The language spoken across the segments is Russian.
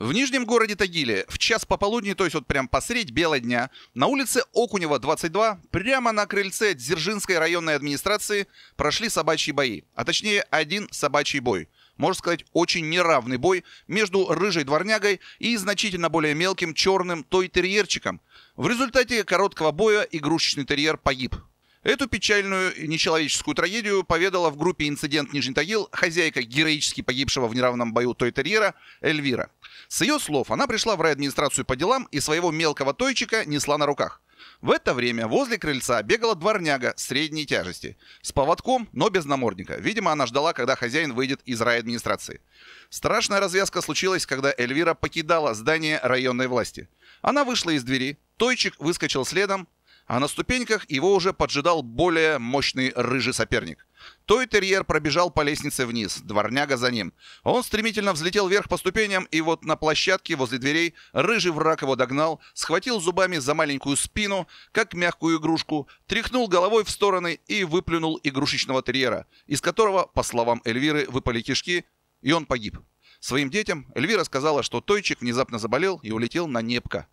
В Нижнем городе Тагиле в час пополудни, то есть вот прям посредь бела дня, на улице Окунева, 22, прямо на крыльце Дзержинской районной администрации прошли собачьи бои, а точнее один собачий бой. Можно сказать, очень неравный бой между рыжей дворнягой и значительно более мелким черным той-терьерчиком. В результате короткого боя игрушечный терьер погиб. Эту печальную нечеловеческую трагедию поведала в группе «Инцидент Нижний Тагил» хозяйка героически погибшего в неравном бою той Эльвира. С ее слов, она пришла в райадминистрацию по делам и своего мелкого тойчика несла на руках. В это время возле крыльца бегала дворняга средней тяжести. С поводком, но без намордника. Видимо, она ждала, когда хозяин выйдет из райадминистрации. Страшная развязка случилась, когда Эльвира покидала здание районной власти. Она вышла из двери, Тойчик выскочил следом, а на ступеньках его уже поджидал более мощный рыжий соперник. Той терьер пробежал по лестнице вниз, дворняга за ним. Он стремительно взлетел вверх по ступеням, и вот на площадке возле дверей рыжий враг его догнал, схватил зубами за маленькую спину, как мягкую игрушку, тряхнул головой в стороны и выплюнул игрушечного терьера, из которого, по словам Эльвиры, выпали кишки, и он погиб. Своим детям Эльвира сказала, что Тойчик внезапно заболел и улетел на Непка.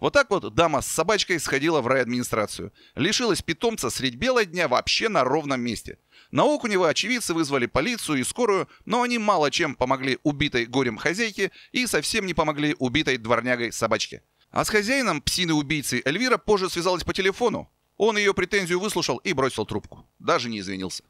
Вот так вот дама с собачкой сходила в райадминистрацию. Лишилась питомца средь бела дня вообще на ровном месте. На Окунева очевидцы вызвали полицию и скорую, но они мало чем помогли убитой горем хозяйке и совсем не помогли убитой дворнягой собачке. А с хозяином псины-убийцы Эльвира позже связалась по телефону. Он ее претензию выслушал и бросил трубку. Даже не извинился.